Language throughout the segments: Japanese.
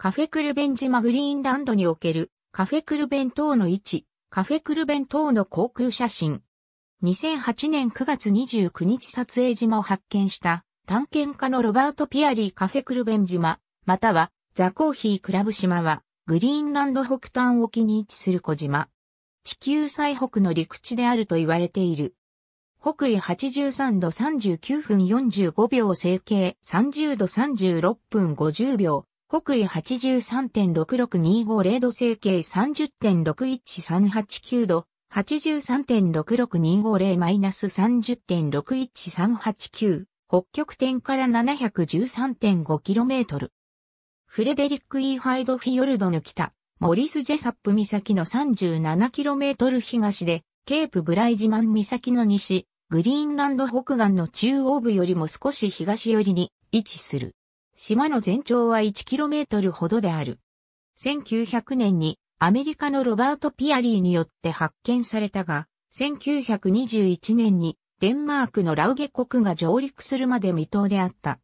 カフェクルベン島グリーンランドにおけるカフェクルベン島の位置、カフェクルベン島の航空写真。2008年9月29日撮影島を発見した探検家のロバート・ピアリーカフェクルベン島、またはザ・コーヒー・クラブ島はグリーンランド北端沖に位置する小島。地球最北の陸地であると言われている。北緯83度39分45秒整形30度36分50秒北緯83.66250度整形30.61389度、83.66250-30.61389、北極点から 713.5km。フレデリック・イーハイド・フィヨルドの北、モリス・ジェサップ岬の 37km 東で、ケープ・ブライジマン岬の西、グリーンランド北岸の中央部よりも少し東寄りに位置する。島の全長は 1km ほどである。1900年にアメリカのロバート・ピアリーによって発見されたが、1921年にデンマークのラウゲ国が上陸するまで未踏であった。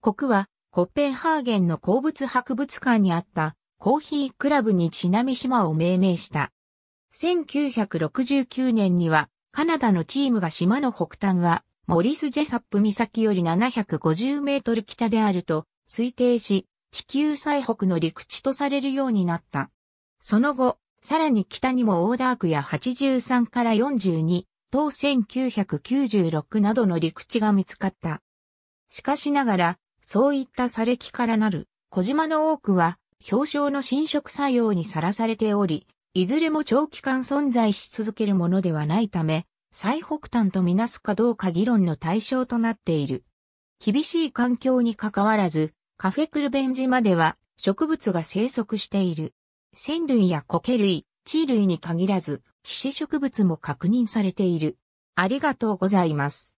国はコッペンハーゲンの鉱物博物館にあったコーヒークラブにちなみ島を命名した。1969年にはカナダのチームが島の北端はモリス・ジェサップ岬より750メートル北であると推定し、地球最北の陸地とされるようになった。その後、さらに北にもオーダー区や83から42、等1996などの陸地が見つかった。しかしながら、そういった砂礫からなる小島の多くは氷床の侵食作用にさらされており、いずれも長期間存在し続けるものではないため、最北端とみなすかどうか議論の対象となっている。厳しい環境にかかわらず、カフェクルベンジまでは植物が生息している。仙類や苔類、地類に限らず、騎士植物も確認されている。ありがとうございます。